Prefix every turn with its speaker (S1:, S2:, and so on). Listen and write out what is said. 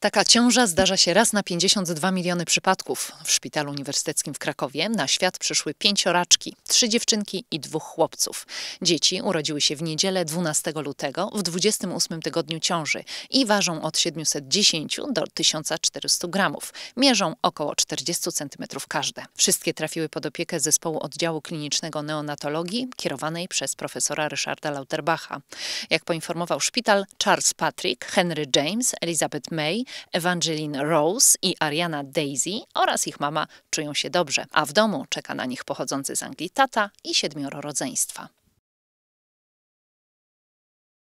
S1: Taka ciąża zdarza się raz na 52 miliony przypadków. W Szpitalu Uniwersyteckim w Krakowie na świat przyszły pięcioraczki, trzy dziewczynki i dwóch chłopców. Dzieci urodziły się w niedzielę 12 lutego w 28 tygodniu ciąży i ważą od 710 do 1400 gramów. Mierzą około 40 cm każde. Wszystkie trafiły pod opiekę zespołu oddziału klinicznego neonatologii kierowanej przez profesora Ryszarda Lauterbacha. Jak poinformował szpital, Charles Patrick, Henry James, Elizabeth May, Evangeline Rose i Ariana Daisy oraz ich mama czują się dobrze, a w domu czeka na nich pochodzący z Anglii tata i siedmioro rodzeństwa.